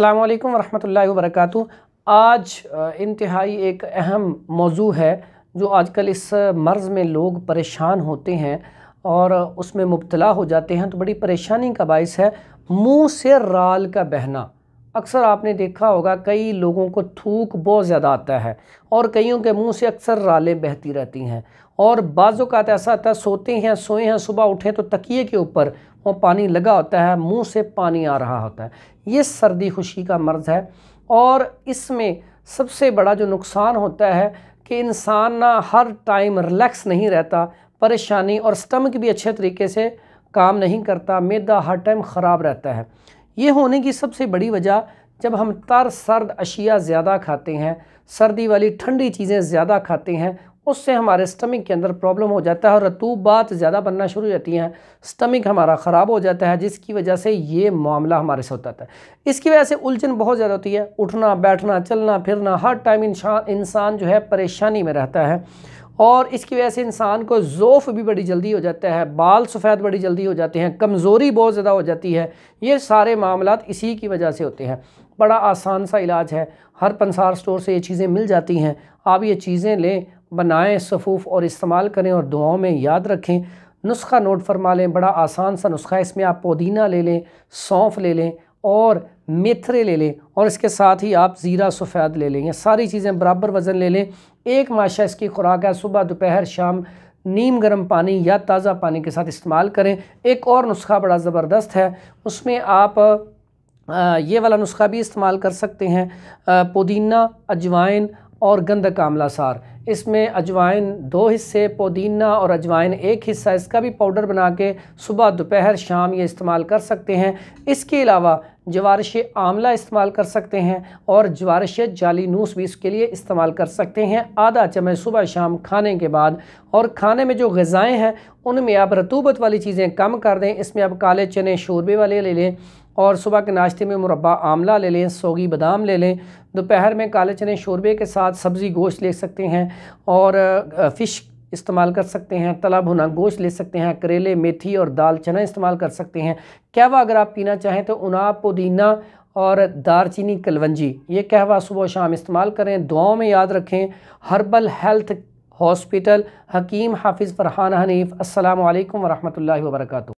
अल्लाम वरहमल वरक आज इंतहाई एक अहम मौजू है जो आजकल इस मर्ज़ में लोग परेशान होते हैं और उसमें मुबतला हो जाते हैं तो बड़ी परेशानी का बायस है मुंह से राल का बहना अक्सर आपने देखा होगा कई लोगों को थूक बहुत ज़्यादा आता है और कईयों के मुंह से अक्सर रालें बहती रहती हैं और बाज़ों का तो ऐसा आता है सोते हैं सोए हैं सुबह उठें तो तकिए के ऊपर वो पानी लगा होता है मुंह से पानी आ रहा होता है ये सर्दी खुशी का मर्ज़ है और इसमें सबसे बड़ा जो नुकसान होता है कि इंसान ना हर टाइम रिलैक्स नहीं रहता परेशानी और स्टमक भी अच्छे तरीके से काम नहीं करता मैदा हर टाइम ख़राब रहता है ये होने की सबसे बड़ी वजह जब हम तर सर्द अशिया ज़्यादा खाते हैं सर्दी वाली ठंडी चीज़ें ज़्यादा खाते हैं उससे हमारे स्टमिक के अंदर प्रॉब्लम हो जाता है और रतूबात ज़्यादा बनना शुरू हो जाती हैं स्टमिक हमारा ख़राब हो जाता है जिसकी वजह से ये मामला हमारे से होता था इसकी वजह से उलझन बहुत ज़्यादा होती है उठना बैठना चलना फिरना हर टाइम इंसान जो है परेशानी में रहता है और इसकी वजह से इंसान को ज़ोफ़ भी बड़ी जल्दी हो जाता है बाल सफ़ेद बड़ी जल्दी हो जाते हैं कमज़ोरी बहुत ज़्यादा हो जाती है ये सारे मामला इसी की वजह से होते हैं बड़ा आसान सा इलाज है हर पंसार स्टोर से ये चीज़ें मिल जाती हैं आप ये चीज़ें लें बनाएँ सफूफ और इस्तेमाल करें और दुआओं में याद रखें नुस्खा नोट फरमा लें बड़ा आसान सा नुस्खा इसमें आप पुदीना ले लें सौंफ ले लें और मेथरे ले लें और इसके साथ ही आप ज़ीरा सफ़ेद ले लें ये सारी चीज़ें बराबर वज़न ले लें एक माशा इसकी खुराक है सुबह दोपहर शाम नीम गर्म पानी या ताज़ा पानी के साथ इस्तेमाल करें एक और नुस्खा बड़ा ज़बरदस्त है उसमें आप ये वाला नुस्खा भी इस्तेमाल कर सकते हैं पुदीना अजवाइन और गंदक सार इसमें अजवाइन दो हिस्से पुदीना और अजवाइन एक हिस्सा इसका भी पाउडर बना के सुबह दोपहर शाम ये इस्तेमाल कर सकते हैं इसके अलावा जवारश आमला इस्तेमाल कर सकते हैं और जवारश जाली नूस भी इसके लिए इस्तेमाल कर सकते हैं आधा चम्मच सुबह शाम खाने के बाद और खाने में जो गज़ाएँ हैं उनमें आप रतूबत वाली चीज़ें कम कर दें इसमें आप काले चने शोरबे वाले ले लें और सुबह के नाश्ते में मुरबा आमला ले लें सोगी बादाम ले लें दोपहर में काले चने शोरबे के साथ सब्ज़ी गोश्त ले सकते हैं और फ़िश इस्तेमाल कर सकते हैं तला भुना गोश्त ले सकते हैं करेले मेथी और दाल चना इस्तेमाल कर सकते हैं कहवा अगर आप पीना चाहें तो उना पुदीना और दारचीनी कलवंजी ये कहवा सुबह शाम इस्तेमाल करें दुआओं में याद रखें हर्बल हेल्थ हॉस्पिटल हकीम हाफिज़ फरहान हनीफ़ असल वरहमल वर्का